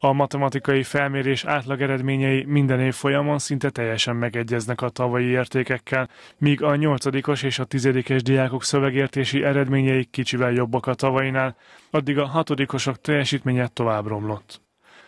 A matematikai felmérés átlag eredményei minden év folyamon szinte teljesen megegyeznek a tavalyi értékekkel, míg a nyolcadikos és a tizedikes diákok szövegértési eredményei kicsivel jobbak a tavainál, addig a hatodikosok teljesítménye tovább romlott.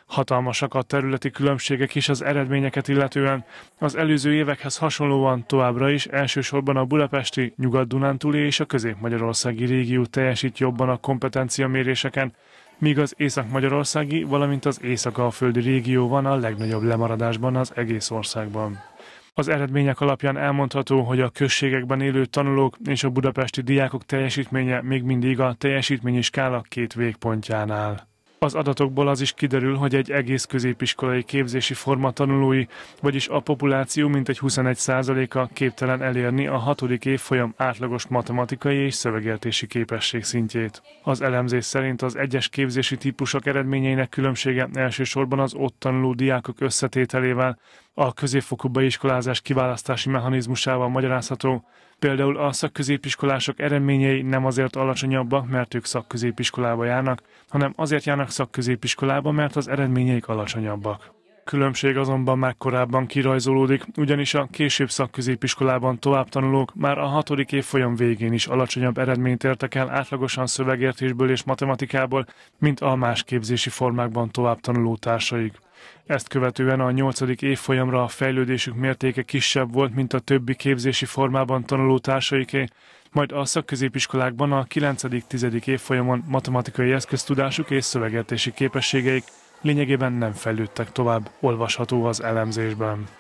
Hatalmasak a területi különbségek is az eredményeket illetően, az előző évekhez hasonlóan továbbra is elsősorban a budapesti, nyugat-dunántúli és a közép-magyarországi régió teljesít jobban a kompetenciaméréseken, míg az észak-magyarországi, valamint az észak-alföldi régió van a legnagyobb lemaradásban az egész országban. Az eredmények alapján elmondható, hogy a községekben élő tanulók és a budapesti diákok teljesítménye még mindig a teljesítményi skála két végpontjánál. Az adatokból az is kiderül, hogy egy egész középiskolai képzési forma tanulói, vagyis a populáció mintegy 21%-a képtelen elérni a hatodik évfolyam átlagos matematikai és szövegértési képesség szintjét. Az elemzés szerint az egyes képzési típusok eredményeinek különbsége elsősorban az ott tanuló diákok összetételével, a középfokú beiskolázás kiválasztási mechanizmusával magyarázható. Például a szakközépiskolások eredményei nem azért alacsonyabbak, mert ők szakközépiskolába járnak, hanem azért járnak szakközépiskolába, mert az eredményeik alacsonyabbak különbség azonban már korábban kirajzolódik, ugyanis a később szakközépiskolában tovább tanulók már a hatodik évfolyam végén is alacsonyabb eredményt értek el átlagosan szövegértésből és matematikából, mint a más képzési formákban tovább tanuló társaik. Ezt követően a nyolcadik évfolyamra a fejlődésük mértéke kisebb volt, mint a többi képzési formában tanuló társaiké, majd a szakközépiskolákban a 9.-10. évfolyamon matematikai eszköztudásuk és szövegértési képességeik lényegében nem fejlődtek tovább, olvasható az elemzésben.